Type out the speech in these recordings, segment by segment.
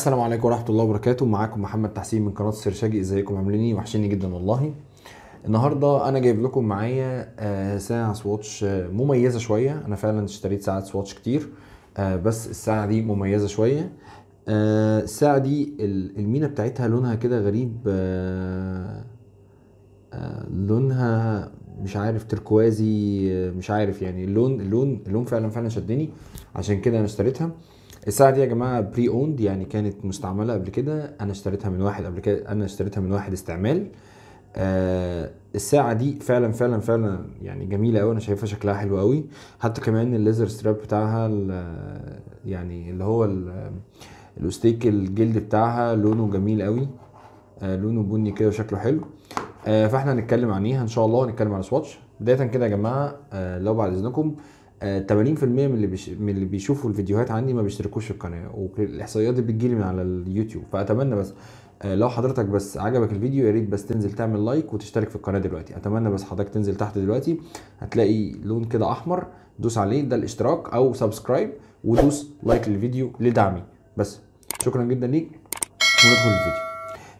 السلام عليكم ورحمه الله وبركاته معاكم محمد تحسين من قناه سيرشاجي ازيكم عاملين إيه؟ وحشيني جدا والله النهارده انا جايب لكم معايا آه، ساعه سواتش آه، مميزه شويه انا فعلا اشتريت ساعات سواتش كتير آه، بس الساعه دي مميزه شويه الساعه دي المينا بتاعتها لونها كده غريب لونها مش عارف تركوازي مش عارف يعني اللون اللون اللون فعلا فعلا شدني عشان كده انا اشتريتها الساعه دي يا جماعه بري اوند يعني كانت مستعمله قبل كده انا اشتريتها من واحد قبل كده انا اشتريتها من واحد استعمال آه الساعة دي فعلا فعلا فعلا يعني جميلة أوي أنا شايفها شكلها حلو أوي حتى كمان الليزر ستراب بتاعها يعني اللي هو الأستيك الجلد بتاعها لونه جميل أوي آه لونه بني كده وشكله حلو آه فاحنا هنتكلم عن إيه إن شاء الله هنتكلم عن سواتش بداية كده يا جماعة آه، لو بعد إذنكم 80% آه، من اللي بيش... من اللي بيشوفوا الفيديوهات عندي ما بيشتركوش في القناه والاحصائيات دي بتجيلي من على اليوتيوب فاتمنى بس آه، لو حضرتك بس عجبك الفيديو يا ريت بس تنزل تعمل لايك وتشترك في القناه دلوقتي اتمنى بس حضرتك تنزل تحت دلوقتي هتلاقي لون كده احمر دوس عليه ده الاشتراك او سبسكرايب ودوس لايك للفيديو لدعمي بس شكرا جدا ليك وندخل الفيديو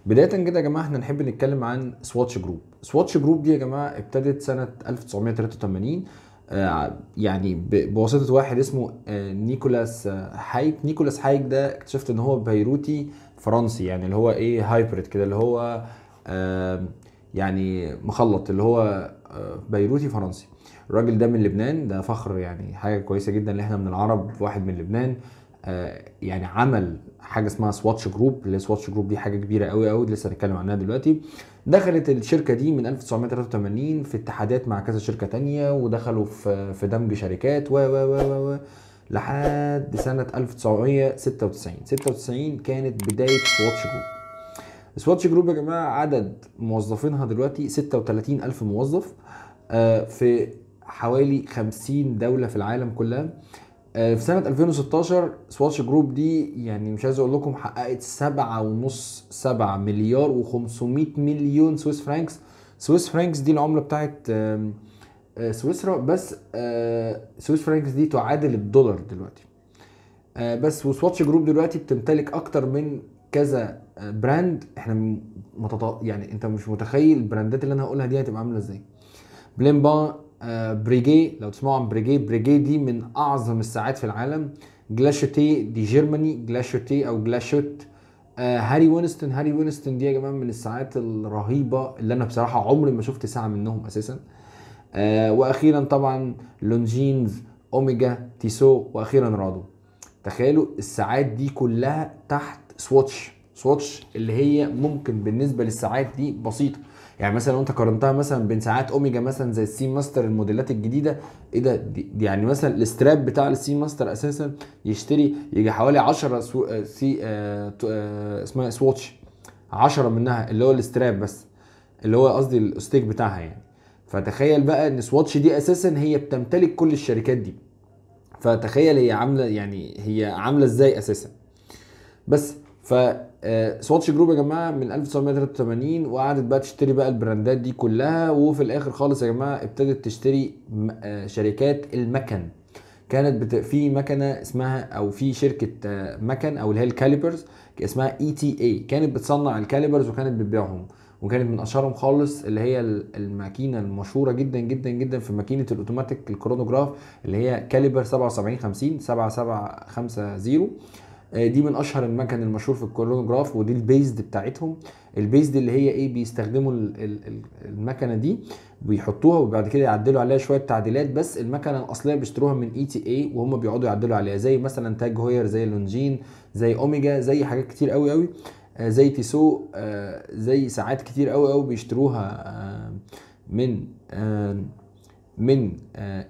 بدايه كده يا جماعه احنا نحب نتكلم عن سواتش جروب سواتش جروب دي يا جماعه ابتدت سنه 1983 آه، يعني بواسطه واحد اسمه آه، نيكولاس هايك نيكولاس هايك ده اكتشفت ان هو بيروتي فرنسي يعني اللي هو ايه هايبرد كده اللي هو يعني مخلط اللي هو آه، بيروتي فرنسي الراجل ده من لبنان ده فخر يعني حاجه كويسه جدا ان احنا من العرب واحد من لبنان آه، يعني عمل حاجه اسمها سواتش جروب اللي سواتش جروب دي حاجه كبيره قوي قوي لسه هنتكلم عنها دلوقتي دخلت الشركه دي من 1983 في اتحادات مع كذا شركه تانية ودخلوا في في دمج شركات و و و و لحد سنه 1996 96 كانت بدايه سواتش جروب سواتش جروب يا جماعه عدد موظفينها دلوقتي 36000 موظف آه، في حوالي 50 دوله في العالم كلها آه، في سنة 2016 سواتش جروب دي يعني مش عايز اقول لكم حققت 7.5 7 مليار و500 مليون سويس فرانكس سويس فرانكس دي العملة بتاعت آه، سويسرا بس آه، سويس فرانكس دي تعادل الدولار دلوقتي بس وسواتش جروب دلوقتي بتمتلك اكتر من كذا براند احنا متط... يعني انت مش متخيل البراندات اللي انا هقولها دي هتبقى عامله ازاي بان آه، بريجي لو تسمعوا عن بريجي بريجي دي من اعظم الساعات في العالم جلاشوتي دي جيرماني جلاشوتي او جلاشوت آه، هاري وينستون هاري وينستون دي يا جماعه من الساعات الرهيبه اللي انا بصراحه عمري ما شفت ساعه منهم اساسا آه، واخيرا طبعا لونجينز اوميجا تيسو واخيرا رادو تخيلوا الساعات دي كلها تحت سواتش سواتش اللي هي ممكن بالنسبه للساعات دي بسيطه يعني مثلا لو انت قارنتها مثلا بين ساعات اوميجا مثلا زي السي ماستر الموديلات الجديده ايه ده دي يعني مثلا الاستراب بتاع السي ماستر اساسا يشتري يجي حوالي 10 سو... آه، سي آه، آه، اسمها إيه؟ سواتش 10 منها اللي هو الاستراب بس اللي هو قصدي الاستيك بتاعها يعني فتخيل بقى ان سواتش دي اساسا هي بتمتلك كل الشركات دي فتخيل هي عامله يعني هي عامله ازاي اساسا بس ف آه، سواتش جروب يا جماعه من 1983 وقعدت بقى تشتري بقى البراندات دي كلها وفي الاخر خالص يا جماعه ابتدت تشتري آه، شركات المكن كانت بت... في مكنه اسمها او في شركه آه، مكن او اللي هي الكاليبرز اسمها اي تي اي كانت بتصنع الكاليبرز وكانت بتبيعهم وكانت من اشهرهم خالص اللي هي الماكينه المشهوره جدا جدا جدا في ماكينه الاوتوماتيك الكرونوجراف اللي هي كاليبر 7750 7750 آه، دي من اشهر المكن المشهور في الكورونوجراف ودي البيزد بتاعتهم البيزد اللي هي ايه بيستخدموا المكنه دي بيحطوها وبعد كده يعدلوا عليها شويه تعديلات بس المكنه الاصليه بيشتروها من اي تي اي وهم بيقعدوا يعدلوا عليها زي مثلا تاج هوير زي لونجين زي اوميجا زي حاجات كتير قوي قوي آه، زي تيسو آه، زي ساعات كتير قوي قوي بيشتروها من من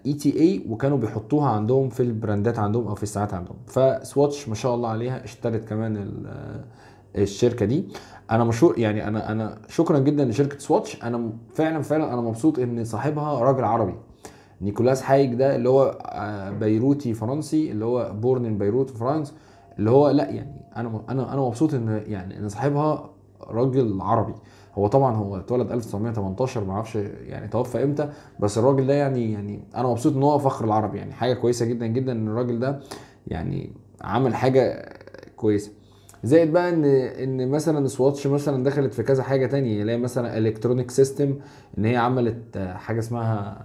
اي تي اي وكانوا بيحطوها عندهم في البراندات عندهم او في الساعات عندهم فسواتش ما شاء الله عليها اشترت كمان آه، الشركه دي انا مشهور يعني انا انا شكرا جدا لشركه سواتش انا فعلا فعلا انا مبسوط ان صاحبها راجل عربي نيكولاس حايج ده اللي هو آه، بيروتي فرنسي اللي هو بورن ان بيروت فرانس اللي هو لا يعني انا انا انا مبسوط ان يعني ان صاحبها راجل عربي هو طبعا هو اتولد 1918 ما اعرفش يعني توفى امتى بس الراجل ده يعني يعني انا مبسوط ان هو فخر العرب يعني حاجه كويسه جدا جدا ان الراجل ده يعني عمل حاجه كويسه زائد بقى ان ان مثلا سواتش مثلا دخلت في كذا حاجه تانية يعني اللي هي مثلا الكترونيك سيستم ان هي عملت حاجه اسمها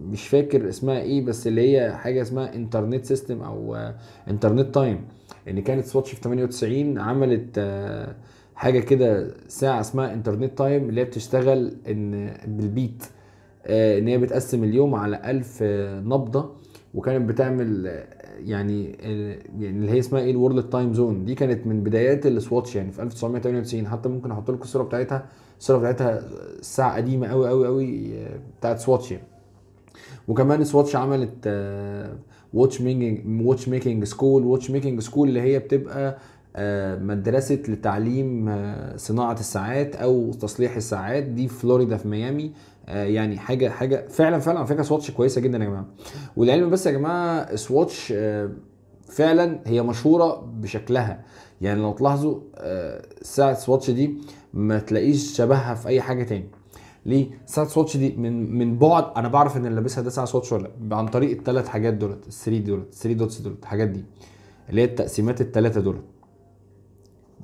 مش فاكر اسمها ايه بس اللي هي حاجه اسمها انترنت سيستم او انترنت تايم ان كانت سواتش في 98 عملت حاجه كده ساعه اسمها انترنت تايم اللي هي بتشتغل ان بالبيت آه، ان هي بتقسم اليوم على ألف آه، نبضه وكانت بتعمل آه، يعني يعني اللي هي اسمها ايه الورلد تايم زون دي كانت من بدايات السواتش يعني في 1998 حتى ممكن احط لكم الصوره بتاعتها الصوره بتاعتها ساعه قديمه قوي قوي قوي بتاعت سواتش يعني. وكمان سواتش عملت واتش ميكنج واتش ميكنج سكول واتش ميكنج سكول اللي هي بتبقى آه، مدرسة لتعليم آه، صناعة الساعات أو تصليح الساعات دي في فلوريدا في ميامي آه، يعني حاجه حاجه فعلا فعلا على فكره سواتش كويسه جدا يا جماعه والعلم بس يا جماعه سواتش فعلا هي مشهوره بشكلها يعني لو تلاحظوا ساعه سواتش دي ما تلاقيش شبهها في اي حاجه تاني ليه؟ ساعه سواتش دي من من بعد انا بعرف ان اللي لابسها ده ساعه سواتش ولا لا عن طريق الثلاث حاجات دولت الثري دولت الثري دوتس دولت الحاجات دي اللي هي التقسيمات الثلاثه دولت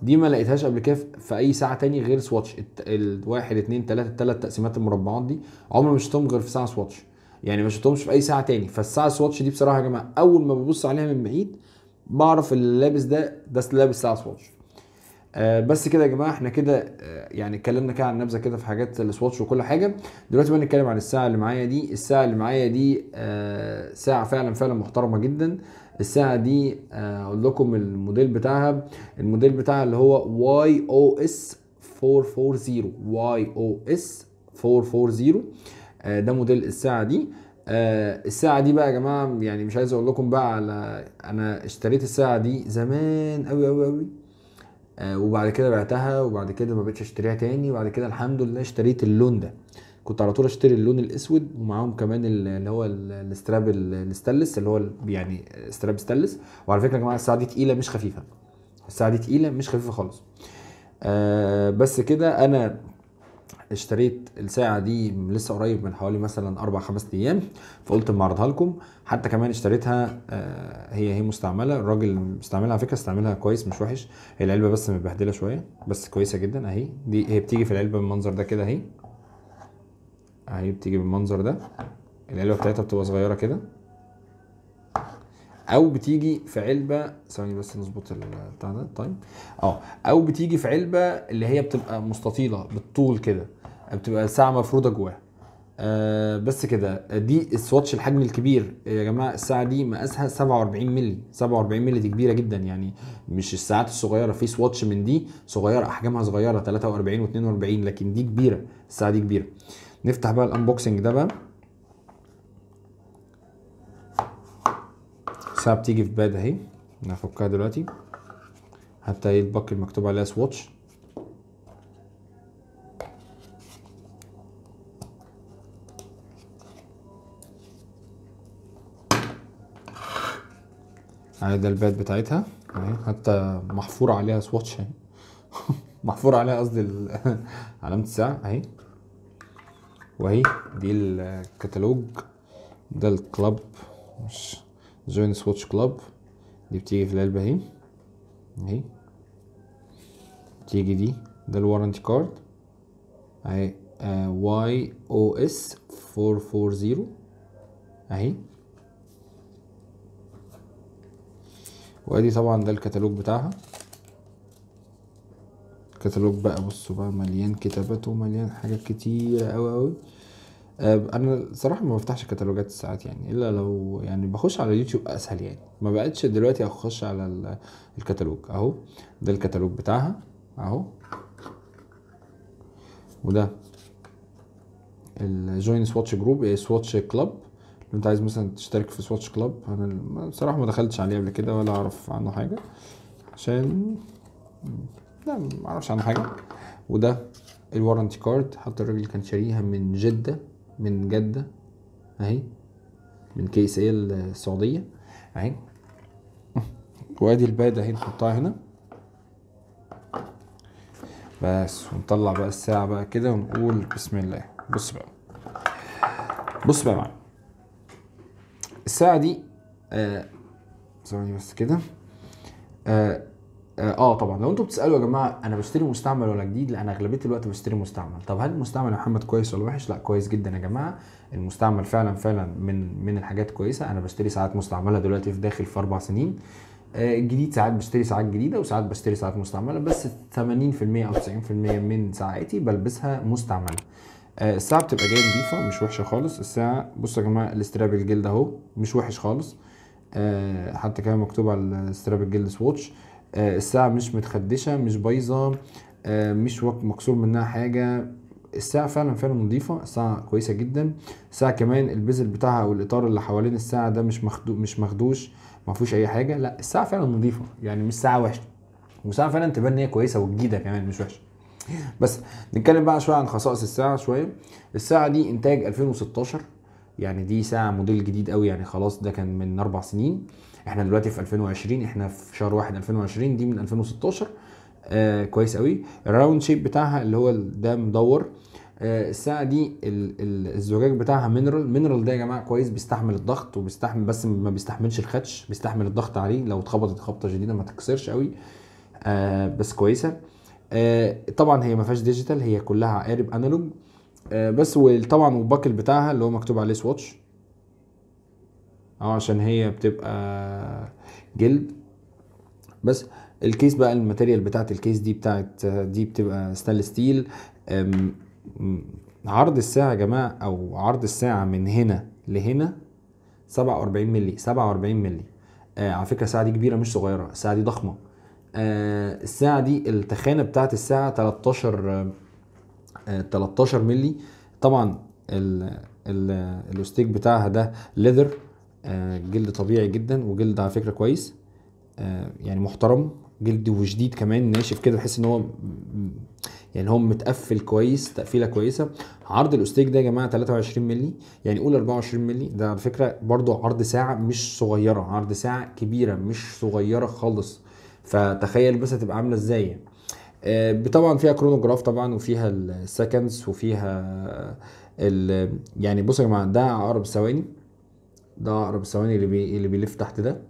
دي ما لقيتهاش قبل كده في اي ساعه تاني غير سواتش الواحد اتنين تلاته التلات تقسيمات المربعات دي عمري ما شفتهم غير في ساعه سواتش يعني ما شفتهمش في اي ساعه تاني فالساعه سواتش دي بصراحه يا جماعه اول ما ببص عليها من بعيد بعرف اللي لابس ده ده لابس ساعه سواتش آه بس كده يا جماعه احنا كده آه يعني اتكلمنا كده عن نبذه كده في حاجات السواتش وكل حاجه دلوقتي بقى نتكلم عن الساعه اللي معايا دي الساعه اللي معايا دي آه ساعه فعلا فعلا محترمه جدا الساعه دي آه، اقول لكم الموديل بتاعها الموديل بتاعها اللي هو واي او اس 440 واي او اس 440 آه، ده موديل الساعه دي آه، الساعه دي بقى يا جماعه يعني مش عايز اقول لكم بقى على انا اشتريت الساعه دي زمان قوي قوي قوي وبعد كده بعتها وبعد كده ما بقتش اشتريها تاني وبعد كده الحمد لله اشتريت اللون ده كنت على طول اشتري اللون الاسود ومعاهم كمان اللي هو الاستراب الستانلس اللي هو يعني استراب ستانلس وعلى فكره يا جماعه الساعه دي تقيله مش خفيفه الساعه دي تقيله مش خفيفه خالص آه بس كده انا اشتريت الساعه دي لسه قريب من حوالي مثلا اربع خمس ايام فقلت معرضها اعرضها لكم حتى كمان اشتريتها آه، هي هي مستعمله الراجل مستعملها على فكره استعملها كويس مش وحش هي العلبه بس متبهدلة شويه بس كويسه جدا اهي دي هي بتيجي في العلبه بالمنظر ده كده اهي اهي بتيجي بالمنظر ده العلبه بتاعتها بتبقى صغيره كده او بتيجي في علبه ثواني بس نظبط البتاع ده طيب اه او بتيجي في علبه اللي هي بتبقى مستطيله بالطول كده بتبقى الساعه مفروضة جواها آه، بس كده دي السواتش الحجم الكبير يا جماعه الساعه دي مقاسها 47 مللي 47 مللي دي كبيره جدا يعني مش الساعات الصغيره في سواتش من دي صغيره احجامها صغيره 43 و42 لكن دي كبيره الساعه دي كبيره آه نفتح بقى الانبوكسنج ده بقى الساعة بتيجي في باد اهي هفكها دلوقتي حتى ايه الباك المكتوب عليها سواتش اهي ده الباد بتاعتها اهي حتى محفور عليها سواتش اهي محفور عليها قصدي علامة الساعة اهي واهي دي الكتالوج ده الكلاب مش جوين سواتش كلاب دي بتيجي في العلبة اهي اهي بتيجي دي ده الوارنتي كارد اهي آه، واي او اس فور فور زيرو اهي وادي طبعا ده الكتالوج بتاعها كتالوج بقى بصوا بقى مليان كتابات ومليان حاجات كتيرة أوي أوي آه، انا صراحه ما بفتحش كتالوجات الساعات يعني الا لو يعني بخش على يوتيوب اسهل يعني ما بقتش دلوقتي اخش على الكتالوج اهو ده الكتالوج بتاعها اهو وده الجوين سواتش جروب إيه سواتش كلاب لو انت عايز مثلا تشترك في سواتش كلاب انا بصراحه ما دخلتش عليه قبل كده ولا اعرف عنه حاجه عشان لا ما اعرفش عنه حاجه وده الورنتي كارد حتى الراجل كان شاريها من جده من جده اهي من كي اس آية السعوديه اهي وادي الباد اهي نحطها هنا بس ونطلع بقى الساعه بقى كده ونقول بسم الله بص بقى بص بقى معايا الساعه دي آه ثواني بس كده آه طبعا لو انتوا بتسالوا يا جماعه انا بشتري مستعمل ولا جديد لا انا اغلبيه الوقت بشتري مستعمل طب هل المستعمل يا محمد كويس ولا وحش لا كويس جدا يا جماعه المستعمل فعلا فعلا من من الحاجات كويسه انا بشتري ساعات مستعمله دلوقتي في داخل في اربع سنين آه، الجديد ساعات بشتري ساعات جديده وساعات بشتري ساعات مستعمله بس 80% او 90% من ساعاتي بلبسها مستعمله آه، الساعه بتبقى جايه نظيفه مش وحشه خالص الساعه بصوا يا جماعه الاستراب الجلد اهو مش وحش خالص آه، حتى كمان مكتوب على الاستراب الجلد سواتش آه، الساعه مش متخدشه مش بايظه آه، مش مكسور منها حاجه الساعه فعلا فعلا نظيفه الساعه كويسه جدا الساعه كمان البزل بتاعها او الاطار اللي حوالين الساعه ده مش مخدو مش مخدوش ما فيهوش اي حاجه لا الساعه فعلا نظيفه يعني مش ساعه وحشه وساعه فعلا تبان ان هي كويسه وجديده كمان مش وحشه بس نتكلم بقى شويه عن خصائص الساعه شويه الساعه دي انتاج 2016 يعني دي ساعه موديل جديد قوي يعني خلاص ده كان من اربع سنين احنا دلوقتي في 2020 احنا في شهر 1 2020 دي من 2016 آه كويس قوي الراوند شيب بتاعها اللي هو ده مدور آه الساعه دي الزجاج بتاعها مينرال مينرال ده يا جماعه كويس بيستحمل الضغط وبيستحمل بس ما بيستحملش الخدش بيستحمل الضغط عليه لو اتخبطت خبطه جديده ما تكسرش قوي آه بس كويسه آه طبعا هي ما فيهاش ديجيتال هي كلها عقارب انالوج آه بس وطبعا والباكل بتاعها اللي هو مكتوب عليه سواتش اه عشان هي بتبقى جلد بس الكيس بقى الماتيريال بتاعت الكيس دي بتاعت دي بتبقى ستانلس ستيل عرض الساعة يا جماعة أو عرض الساعة من هنا لهنا 47 مللي 47 مللي آه على فكرة الساعة دي كبيرة مش صغيرة الساعة دي ضخمة آه الساعة دي التخانة بتاعت الساعة 13 آه 13 آه، مللي طبعا ال الاستيك بتاعها ده ليذر آه، جلد طبيعي جدا وجلد على فكره كويس آه، يعني محترم جلد وشديد كمان ناشف كده تحس ان هو يعني هو متقفل كويس تقفيله كويسه عرض الاستيك ده يا جماعه 23 مللي يعني قول 24 مللي ده على فكره برده عرض ساعه مش صغيره عرض ساعه كبيره مش صغيره خالص فتخيل بس هتبقى عامله ازاي يعني. آه، طبعا فيها كرونوجراف طبعا وفيها السكندز وفيها يعني بصوا يا جماعه ده عقرب ثواني ده عقرب الثواني اللي بي... اللي بيلف تحت ده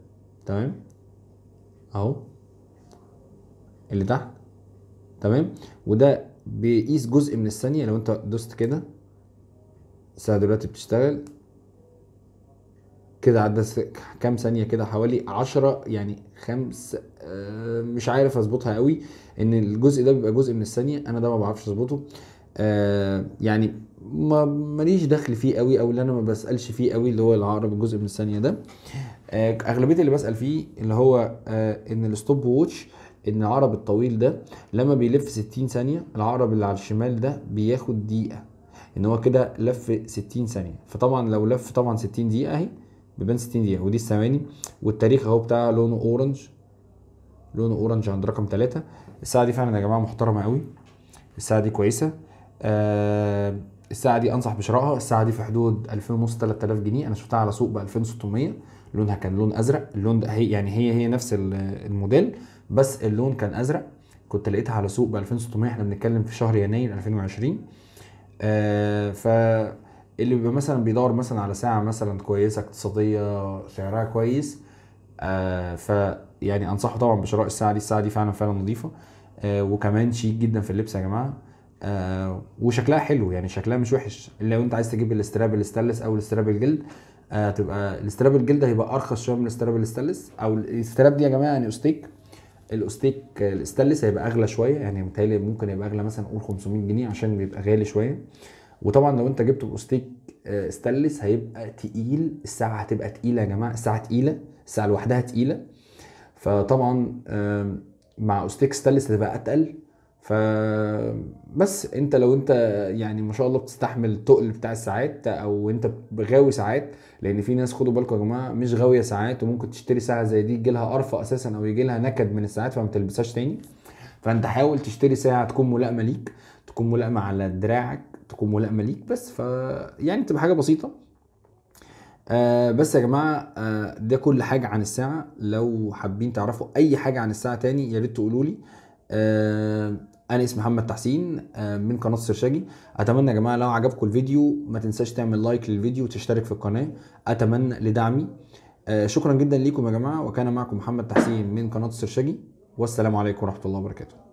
تمام اهو اللي تحت تمام وده بيقيس جزء من الثانيه لو انت دوست كده الساعه دلوقتي بتشتغل كده عدى كام ثانيه كده حوالي 10 يعني خمس آه، مش عارف اظبطها قوي ان الجزء ده بيبقى جزء من الثانيه انا ده ما بعرفش اظبطه آه، يعني ما ماليش دخل فيه قوي او اللي انا ما بسالش فيه قوي اللي هو العقرب الجزء من الثانيه ده آه، اغلبيه اللي بسال فيه اللي هو آه، ان الستوب ووتش ان العقرب الطويل ده لما بيلف 60 ثانيه العقرب اللي على الشمال ده بياخد دقيقه ان هو كده لف 60 ثانيه فطبعا لو لف طبعا 60 دقيقه اهي بيبان 60 دقيقه ودي الثواني والتاريخ اهو بتاع لونه اورنج لونه اورنج عند رقم 3 الساعه دي فعلا يا جماعه محترمه قوي الساعه دي كويسه آه الساعه دي انصح بشرائها الساعه دي في حدود 2000 ونص 3000 جنيه انا شفتها على سوق ب 2600 لونها كان لون ازرق اللون ده هي يعني هي هي نفس الموديل بس اللون كان ازرق كنت لقيتها على سوق ب 2600 احنا بنتكلم في شهر يناير 2020 آه ف اللي بيبقى مثلا بيدور مثلا على ساعه مثلا كويسه اقتصاديه سعرها كويس آه ف يعني انصحه طبعا بشراء الساعه دي الساعه دي فعلا فعلا نظيفه آه وكمان شيك جدا في اللبس يا جماعه آه وشكلها حلو يعني شكلها مش وحش لو انت عايز تجيب الاستراب الستانلس او الاستراب الجلد آه تبقى الاستراب الجلد هيبقى ارخص شويه من الاستراب الستانلس او الاستراب دي يا جماعه يعني استيك الاوستيك الاستانلس هيبقى اغلى شويه يعني متهيألي ممكن يبقى اغلى مثلا قول 500 جنيه عشان بيبقى غالي شويه وطبعا لو انت جبت باوستيك استانلس آه، هيبقى تقيل الساعه هتبقى تقيله يا جماعه الساعه تقيله الساعه لوحدها تقيله فطبعا مع استيك ستانلس هتبقى اتقل فبس انت لو انت يعني ما شاء الله بتستحمل التقل بتاع الساعات او انت غاوي ساعات لان في ناس خدوا بالكم يا جماعه مش غاويه ساعات وممكن تشتري ساعه زي دي يجي لها قرفه اساسا او يجي لها نكد من الساعات فما تلبسهاش تاني فانت حاول تشتري ساعه تكون ملائمه ليك تكون ملائمه على دراعك تكون ملائمه ليك بس ف يعني تبقى حاجه بسيطه آه بس يا جماعه آه ده كل حاجه عن الساعه لو حابين تعرفوا اي حاجه عن الساعه تاني يا ريت تقولوا لي آه انا اسمي محمد تحسين آه، من قناه سرشاجي اتمنى يا جماعه لو عجبكم الفيديو ما تنساش تعمل لايك للفيديو وتشترك في القناه اتمنى لدعمي آه، شكرا جدا ليكم يا جماعه وكان معكم محمد تحسين من قناه سرشاجي والسلام عليكم ورحمه الله وبركاته